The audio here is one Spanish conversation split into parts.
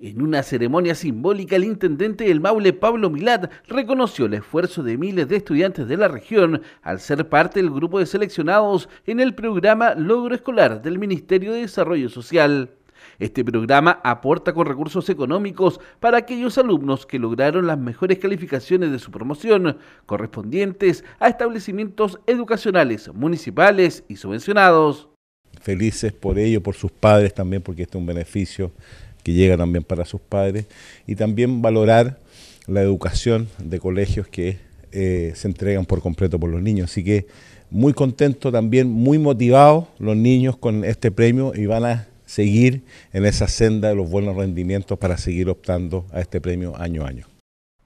En una ceremonia simbólica, el intendente del Maule, Pablo Milat, reconoció el esfuerzo de miles de estudiantes de la región al ser parte del grupo de seleccionados en el programa Logro Escolar del Ministerio de Desarrollo Social. Este programa aporta con recursos económicos para aquellos alumnos que lograron las mejores calificaciones de su promoción, correspondientes a establecimientos educacionales municipales y subvencionados. Felices por ello, por sus padres también, porque este es un beneficio que llega también para sus padres, y también valorar la educación de colegios que eh, se entregan por completo por los niños. Así que muy contento también, muy motivados los niños con este premio y van a seguir en esa senda de los buenos rendimientos para seguir optando a este premio año a año.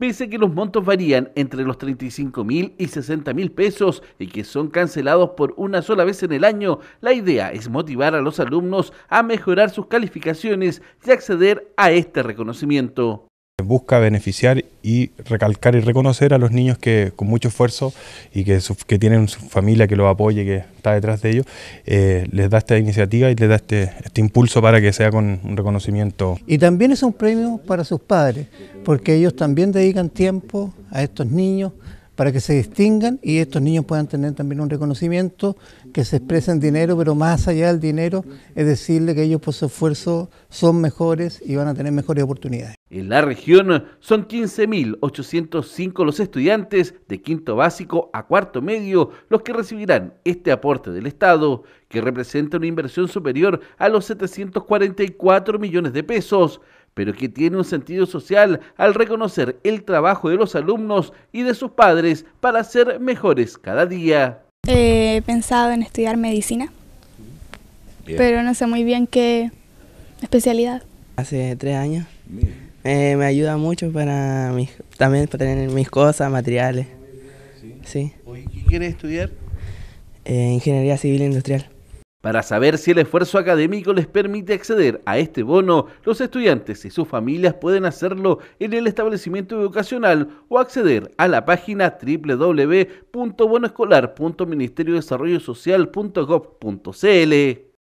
Pese a que los montos varían entre los 35 mil y 60 mil pesos y que son cancelados por una sola vez en el año, la idea es motivar a los alumnos a mejorar sus calificaciones y acceder a este reconocimiento busca beneficiar y recalcar y reconocer a los niños que con mucho esfuerzo y que, tienen su familia que los apoye, que está detrás de ellos, eh, les da esta iniciativa y les da este, este, impulso para que sea con un reconocimiento. Y también es un premio para sus padres, porque ellos también dedican tiempo a estos niños para que se distingan y estos niños puedan tener también un reconocimiento, que se expresen dinero, pero más allá del dinero, es decirle que ellos por su esfuerzo son mejores y van a tener mejores oportunidades. En la región son 15.805 los estudiantes de quinto básico a cuarto medio los que recibirán este aporte del Estado, que representa una inversión superior a los 744 millones de pesos, pero que tiene un sentido social al reconocer el trabajo de los alumnos y de sus padres para ser mejores cada día. He pensado en estudiar medicina, pero no sé muy bien qué especialidad. Hace tres años. Eh, me ayuda mucho para mis, también para tener mis cosas, materiales. ¿Sí? ¿Qué quieres estudiar? Eh, ingeniería Civil Industrial. Para saber si el esfuerzo académico les permite acceder a este bono, los estudiantes y sus familias pueden hacerlo en el establecimiento educacional o acceder a la página www.bonoescolar.ministeriodesarrollosocial.gov.cl.